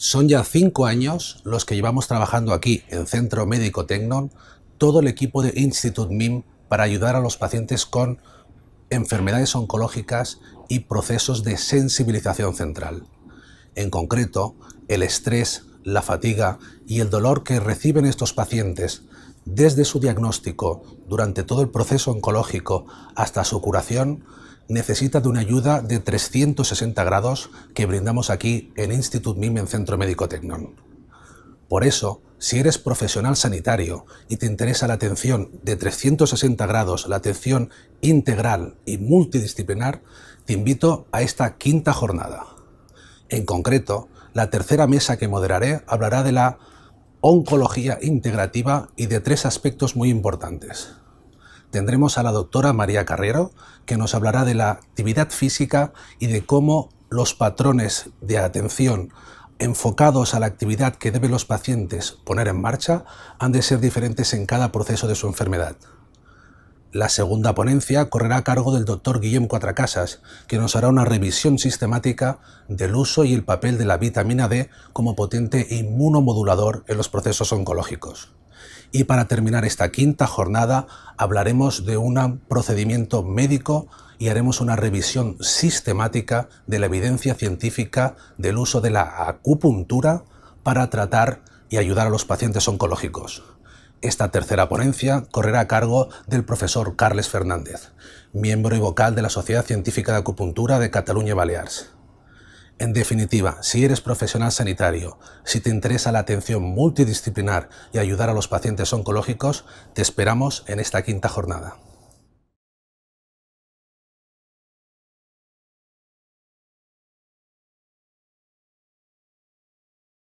Son ya cinco años los que llevamos trabajando aquí, en Centro Médico Tecnon, todo el equipo de Institut MIM para ayudar a los pacientes con enfermedades oncológicas y procesos de sensibilización central. En concreto, el estrés, la fatiga y el dolor que reciben estos pacientes desde su diagnóstico, durante todo el proceso oncológico hasta su curación, necesita de una ayuda de 360 grados que brindamos aquí en Institut MIM Centro Médico Tecnon. Por eso, si eres profesional sanitario y te interesa la atención de 360 grados, la atención integral y multidisciplinar, te invito a esta quinta jornada. En concreto, la tercera mesa que moderaré hablará de la oncología integrativa y de tres aspectos muy importantes tendremos a la doctora María Carrero, que nos hablará de la actividad física y de cómo los patrones de atención enfocados a la actividad que deben los pacientes poner en marcha han de ser diferentes en cada proceso de su enfermedad. La segunda ponencia correrá a cargo del doctor Guillem Cuatracasas, que nos hará una revisión sistemática del uso y el papel de la vitamina D como potente inmunomodulador en los procesos oncológicos. Y para terminar esta quinta jornada hablaremos de un procedimiento médico y haremos una revisión sistemática de la evidencia científica del uso de la acupuntura para tratar y ayudar a los pacientes oncológicos. Esta tercera ponencia correrá a cargo del profesor Carles Fernández, miembro y vocal de la Sociedad Científica de Acupuntura de Cataluña y Baleares. En definitiva, si eres profesional sanitario, si te interesa la atención multidisciplinar y ayudar a los pacientes oncológicos, te esperamos en esta quinta jornada.